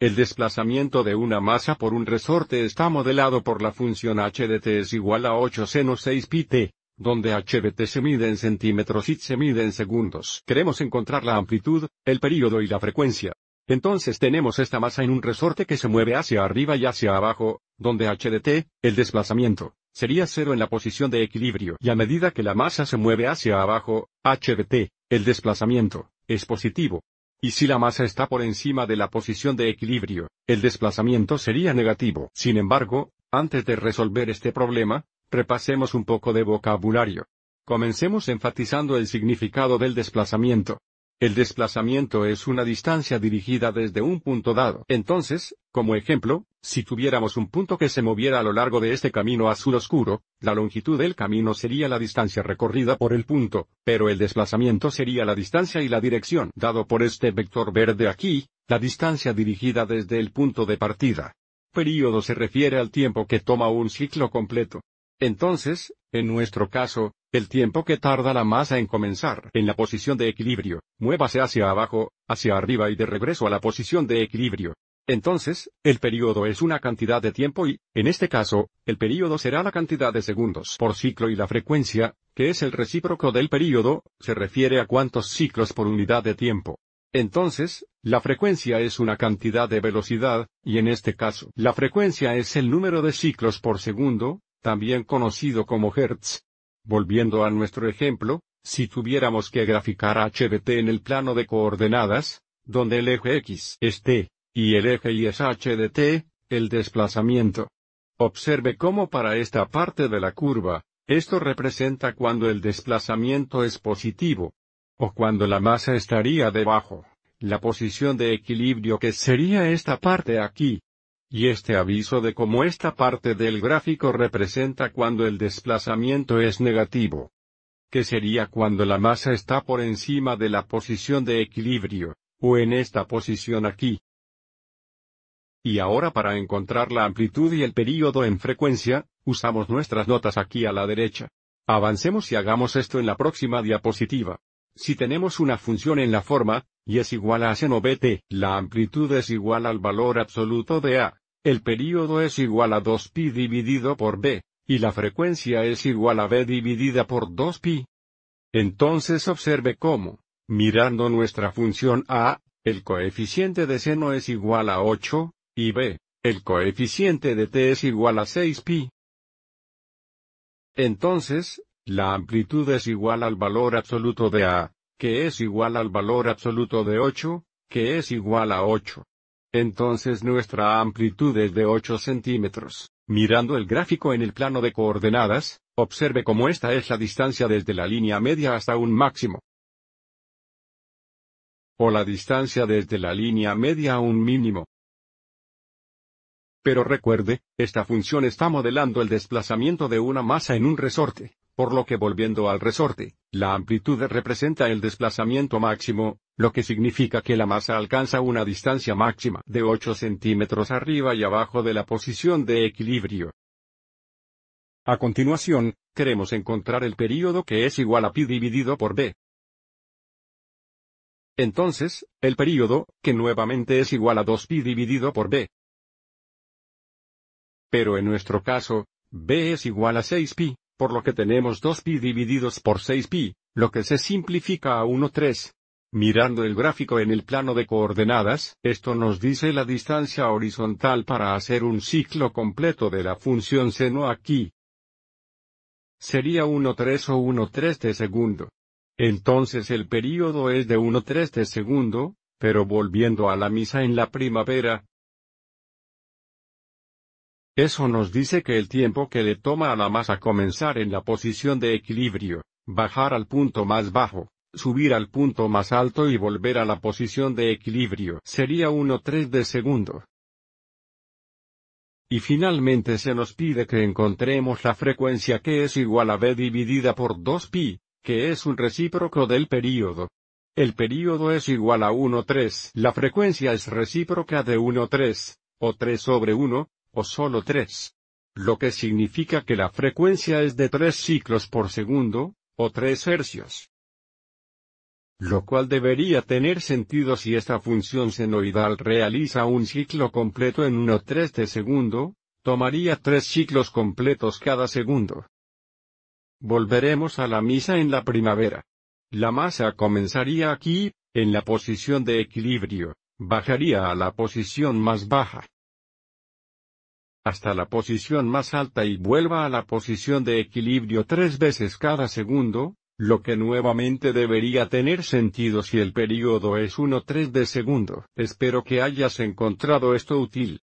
El desplazamiento de una masa por un resorte está modelado por la función HDT es igual a 8 seno 6 pi t, donde HBT se mide en centímetros y se mide en segundos. Queremos encontrar la amplitud, el período y la frecuencia. Entonces tenemos esta masa en un resorte que se mueve hacia arriba y hacia abajo, donde HDT, el desplazamiento, sería cero en la posición de equilibrio. Y a medida que la masa se mueve hacia abajo, HVt, el desplazamiento, es positivo. Y si la masa está por encima de la posición de equilibrio, el desplazamiento sería negativo. Sin embargo, antes de resolver este problema, repasemos un poco de vocabulario. Comencemos enfatizando el significado del desplazamiento. El desplazamiento es una distancia dirigida desde un punto dado. Entonces, como ejemplo, si tuviéramos un punto que se moviera a lo largo de este camino azul oscuro, la longitud del camino sería la distancia recorrida por el punto, pero el desplazamiento sería la distancia y la dirección. Dado por este vector verde aquí, la distancia dirigida desde el punto de partida. Período se refiere al tiempo que toma un ciclo completo. Entonces, en nuestro caso, el tiempo que tarda la masa en comenzar en la posición de equilibrio, muévase hacia abajo, hacia arriba y de regreso a la posición de equilibrio. Entonces, el periodo es una cantidad de tiempo y, en este caso, el periodo será la cantidad de segundos por ciclo y la frecuencia, que es el recíproco del periodo, se refiere a cuántos ciclos por unidad de tiempo. Entonces, la frecuencia es una cantidad de velocidad, y en este caso, la frecuencia es el número de ciclos por segundo, también conocido como Hertz. Volviendo a nuestro ejemplo, si tuviéramos que graficar de en el plano de coordenadas, donde el eje X es T, y el eje Y es H el desplazamiento. Observe cómo para esta parte de la curva, esto representa cuando el desplazamiento es positivo, o cuando la masa estaría debajo, la posición de equilibrio que sería esta parte aquí, y este aviso de cómo esta parte del gráfico representa cuando el desplazamiento es negativo. Que sería cuando la masa está por encima de la posición de equilibrio, o en esta posición aquí. Y ahora para encontrar la amplitud y el período en frecuencia, usamos nuestras notas aquí a la derecha. Avancemos y hagamos esto en la próxima diapositiva. Si tenemos una función en la forma, y es igual a seno bt, la amplitud es igual al valor absoluto de A el período es igual a 2pi dividido por b, y la frecuencia es igual a b dividida por 2pi. Entonces observe cómo, mirando nuestra función a, el coeficiente de seno es igual a 8, y b, el coeficiente de t es igual a 6pi. Entonces, la amplitud es igual al valor absoluto de a, que es igual al valor absoluto de 8, que es igual a 8. Entonces nuestra amplitud es de 8 centímetros. Mirando el gráfico en el plano de coordenadas, observe cómo esta es la distancia desde la línea media hasta un máximo. O la distancia desde la línea media a un mínimo. Pero recuerde, esta función está modelando el desplazamiento de una masa en un resorte, por lo que volviendo al resorte, la amplitud representa el desplazamiento máximo, lo que significa que la masa alcanza una distancia máxima de 8 centímetros arriba y abajo de la posición de equilibrio. A continuación, queremos encontrar el período que es igual a pi dividido por b. Entonces, el período, que nuevamente es igual a 2pi dividido por b. Pero en nuestro caso, b es igual a 6pi, por lo que tenemos 2pi divididos por 6pi, lo que se simplifica a 1,3. Mirando el gráfico en el plano de coordenadas, esto nos dice la distancia horizontal para hacer un ciclo completo de la función seno aquí. Sería 1 3 o 1 3 de segundo. Entonces el período es de 1 3 de segundo, pero volviendo a la misa en la primavera, eso nos dice que el tiempo que le toma a la masa comenzar en la posición de equilibrio, bajar al punto más bajo, subir al punto más alto y volver a la posición de equilibrio sería 1,3 de segundo. Y finalmente se nos pide que encontremos la frecuencia que es igual a b dividida por 2pi, que es un recíproco del período. El período es igual a 1,3. La frecuencia es recíproca de 1,3, o 3 sobre 1, o solo tres. Lo que significa que la frecuencia es de tres ciclos por segundo, o tres hercios. Lo cual debería tener sentido si esta función senoidal realiza un ciclo completo en 1 tres de segundo, tomaría tres ciclos completos cada segundo. Volveremos a la misa en la primavera. La masa comenzaría aquí, en la posición de equilibrio, bajaría a la posición más baja hasta la posición más alta y vuelva a la posición de equilibrio tres veces cada segundo, lo que nuevamente debería tener sentido si el periodo es 1-3 de segundo. Espero que hayas encontrado esto útil.